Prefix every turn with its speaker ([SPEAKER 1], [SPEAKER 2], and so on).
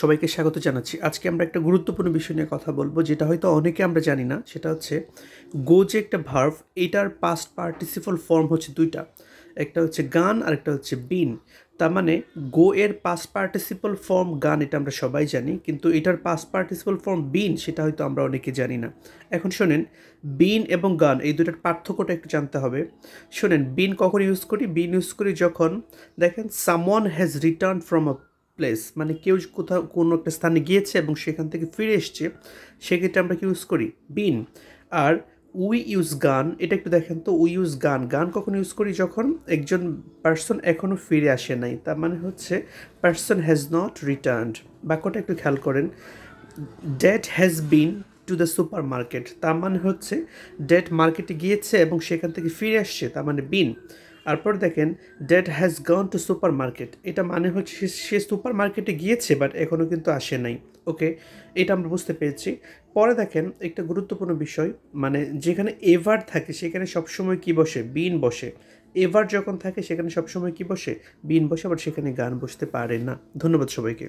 [SPEAKER 1] সবাইকে স্বাগত জানাচ্ছি আজকে আমরা একটা গুরুত্বপূর্ণ বিষয় নিয়ে কথা বলবো যেটা হয়তো অনেকে আমরা জানি না সেটা হচ্ছে গো যে একটা ভার্ভ এটার পাস্ট পার্টিসিপল ফর্ম হচ্ছে দুইটা একটা হচ্ছে গান আর একটা হচ্ছে বিন তার মানে গো এর পাস্ট পার্টিসিপল ফর্ম গান এটা আমরা সবাই জানি কিন্তু এটার পাস্ট পার্টিসিপল ফর্ম বিন সেটা হয়তো আমরা অনেকে জানি না এখন শোনেন বিন এবং গান এই দুটার পার্থক্যটা একটু জানতে হবে শোনেন বিন কখন ইউজ করি বিন ইউজ করি যখন দেখেন someone has return from a place মানে কেউ কোথাও কোনো একটা স্থানে গিয়েছে এবং সেখান থেকে ফিরে এসছে সেক্ষেত্রে আমরা কি ইউজ করি বিন আর উই ইউজ গান এটা একটু দেখেন তো উই ইউজ গান গান কখন ইউজ করি যখন একজন পার্সন এখনও ফিরে আসে নাই তার মানে হচ্ছে পার্সন হ্যাজ নট রিটার্নড বাক্যটা একটু খেয়াল করেন dad has been to the supermarket তার মানে হচ্ছে ডেট মার্কেটে গিয়েছে এবং সেখান থেকে ফিরে আসছে তার মানে বিন তারপর দেখেন dad has gone to supermarket এটা মানে হচ্ছে সে সুপার মার্কেটে গিয়েছে বাট এখনও কিন্তু আসে নাই ওকে এটা আমরা বুঝতে পেরেছি পরে দেখেন একটা গুরুত্বপূর্ণ বিষয় মানে যেখানে এভার থাকে সেখানে সবসময় কি বসে বিন বসে এভার যখন থাকে সেখানে সবসময় কি বসে বিন বসে আবার সেখানে গান বসতে পারে না ধন্যবাদ সবাইকে